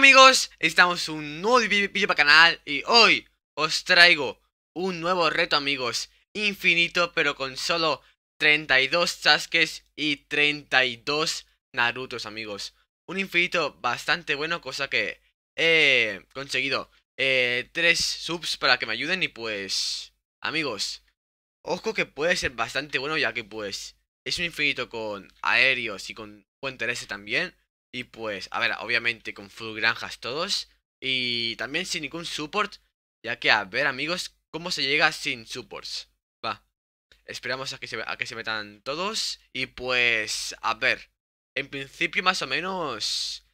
amigos, estamos un nuevo vídeo para canal y hoy os traigo un nuevo reto amigos, infinito pero con solo 32 chasques y 32 Narutos amigos. Un infinito bastante bueno, cosa que he conseguido 3 eh, subs para que me ayuden y pues amigos, ojo que puede ser bastante bueno ya que pues es un infinito con aéreos y con puente ese también. Y pues, a ver, obviamente con full granjas todos. Y también sin ningún support. Ya que, a ver, amigos, cómo se llega sin supports. Va. Esperamos a que se, a que se metan todos. Y pues, a ver. En principio, más o menos.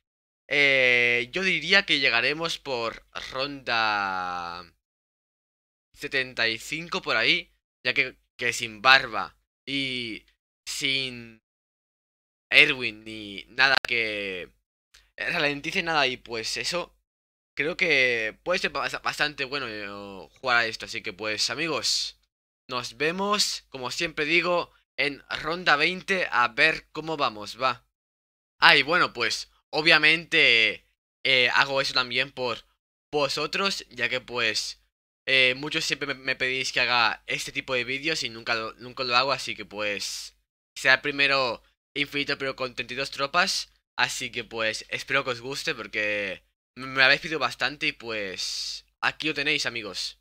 Eh, yo diría que llegaremos por ronda 75 por ahí. Ya que sin barba y sin Erwin ni nada que ralentice nada y pues eso creo que puede ser bastante bueno eh, jugar a esto así que pues amigos nos vemos como siempre digo en ronda 20 a ver cómo vamos va ah y bueno pues obviamente eh, hago eso también por vosotros ya que pues eh, muchos siempre me, pedís que haga este tipo de vídeos y nunca lo, nunca lo hago así que pues sea primero infinito pero con 32 tropas. Así que pues espero que os guste porque me habéis pedido bastante y pues aquí lo tenéis amigos.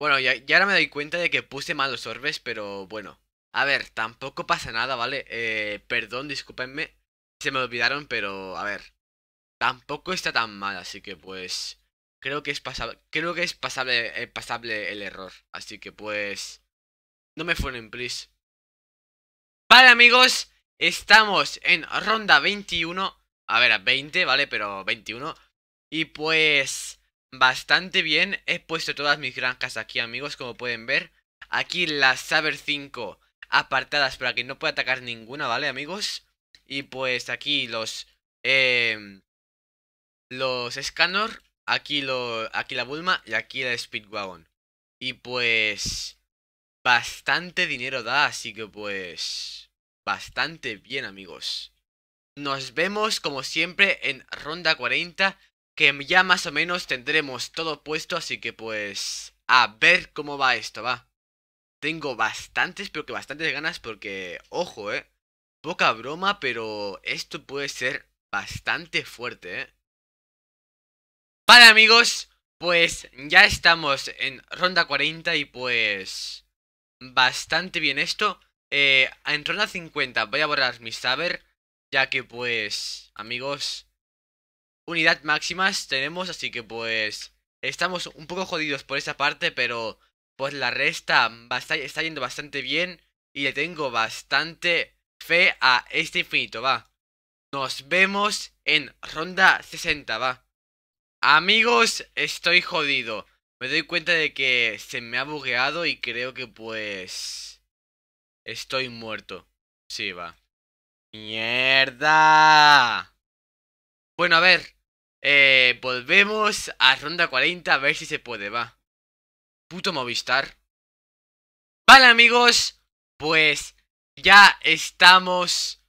Bueno, ya, ahora me doy cuenta de que puse mal los orbes, pero bueno. A ver, tampoco pasa nada, ¿vale? Eh, perdón, discúpenme. Se me olvidaron, pero a ver. Tampoco está tan mal, así que pues... Creo que es pasable, creo que es pasable, eh, pasable el error. Así que pues... No me fueron, please. Vale amigos, estamos en ronda 21 A ver, 20, ¿vale? Pero 21 Y pues, bastante bien He puesto todas mis granjas aquí amigos, como pueden ver Aquí las Saber 5 apartadas para que no pueda atacar ninguna, ¿vale amigos? Y pues aquí los, eh, los Scanner, Aquí, lo, aquí la Bulma y aquí la Speedwagon Y pues bastante dinero da, así que pues bastante bien amigos. Nos vemos como siempre en ronda 40, que ya más o menos tendremos todo puesto, así que pues a ver cómo va esto, va. Tengo bastantes, pero que bastantes ganas porque, ojo, eh. Poca broma, pero esto puede ser bastante fuerte, eh. Vale amigos, pues ya estamos en ronda 40 y pues bastante bien esto. Eh, en ronda 50 voy a borrar mi saber, ya que pues, amigos, unidad máximas tenemos, así que pues estamos un poco jodidos por esa parte, pero pues la resta está yendo bastante bien y le tengo bastante fe a este infinito, va. Nos vemos en ronda 60, va. Amigos, estoy jodido. Me doy cuenta de que se me ha bugueado y creo que pues... Estoy muerto. Sí, va. ¡Mierda! Bueno, a ver. Eh, volvemos a ronda 40 a ver si se puede, va. Puto Movistar. Vale, amigos. Pues ya estamos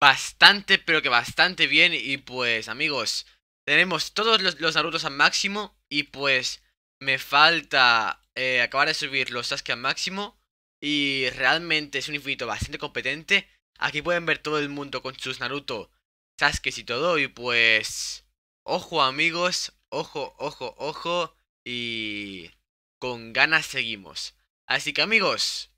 bastante, pero que bastante bien. Y pues, amigos, tenemos todos los, los Narutos al máximo. Y pues, me falta eh, acabar de subir los Sasuke al máximo. Y realmente es un infinito bastante competente. Aquí pueden ver todo el mundo con sus Naruto, Sasuke y todo. Y pues... Ojo amigos, ojo, ojo, ojo. Y... Con ganas seguimos. Así que amigos,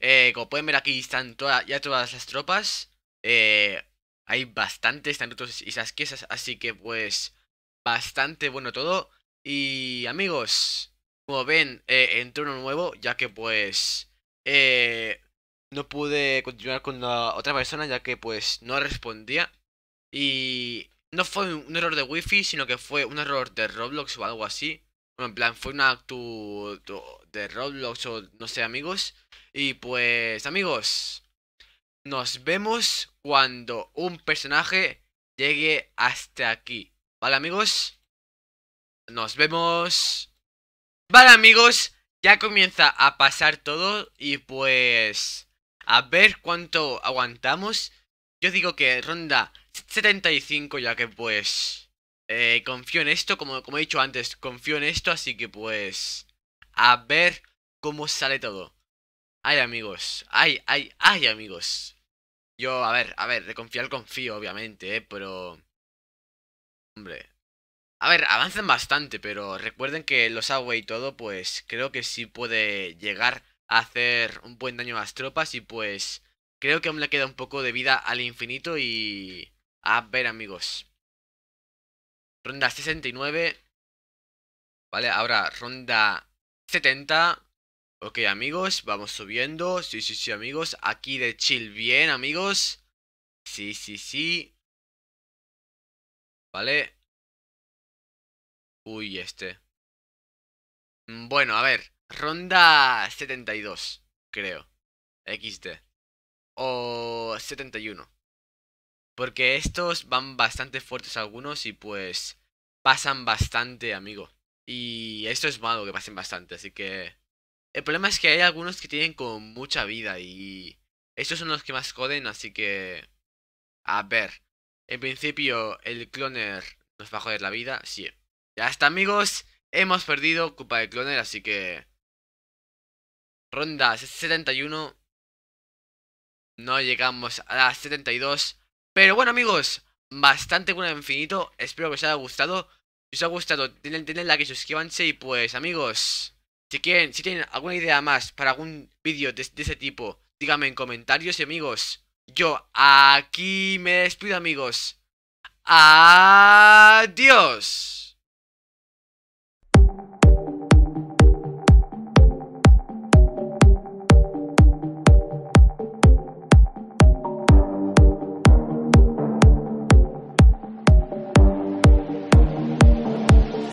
eh, como pueden ver aquí están ya todas las tropas. Eh, hay bastantes Naruto y Sasuke, así que pues bastante bueno todo. Y amigos, como ven, eh, entró uno nuevo, ya que pues eh, no pude continuar con la otra persona, ya que pues no respondía. Y no fue un error de wifi, sino que fue un error de Roblox o algo así. Bueno, en plan, fue una actu de Roblox o no sé, amigos. Y pues, amigos, nos vemos cuando un personaje llegue hasta aquí. ¿Vale, amigos? Nos vemos. Vale amigos, ya comienza a pasar todo y pues a ver cuánto aguantamos. Yo digo que ronda 75 ya que pues eh, confío en esto, como, como he dicho antes, confío en esto, así que pues a ver cómo sale todo. Ay amigos, ay, ay, ay amigos. Yo, a ver, a ver, de confiar confío obviamente, eh, pero... Hombre, a ver, avanzan bastante, pero recuerden que los agua y todo, pues creo que sí puede llegar a hacer un buen daño a las tropas y pues creo que aún le queda un poco de vida al infinito y... A ver, amigos. Ronda 69. Vale, ahora ronda 70. Ok, amigos, vamos subiendo. Sí, sí, sí, amigos. Aquí de chill bien, amigos. Sí, sí, sí. Vale, Uy, este. Mm, bueno, a ver. Ronda 72, creo. XD. O 71. Porque estos van bastante fuertes algunos y pues pasan bastante, amigo. Y esto es malo que pasen bastante, así que... El problema es que hay algunos que tienen con mucha vida y... Estos son los que más joden, así que... A ver. En principio, el cloner nos va a joder la vida, sí. Ya está, amigos. Hemos perdido Copa de Cloner, así que... Ronda 71. No llegamos a las 72. Pero bueno, amigos. Bastante bueno infinito. Espero que os haya gustado. Si os ha gustado, denle denle like y suscríbanse. Y pues, amigos... Si si tienen alguna idea más para algún vídeo de, de ese tipo, díganme en comentarios y amigos. Yo aquí me despido amigos. Adiós.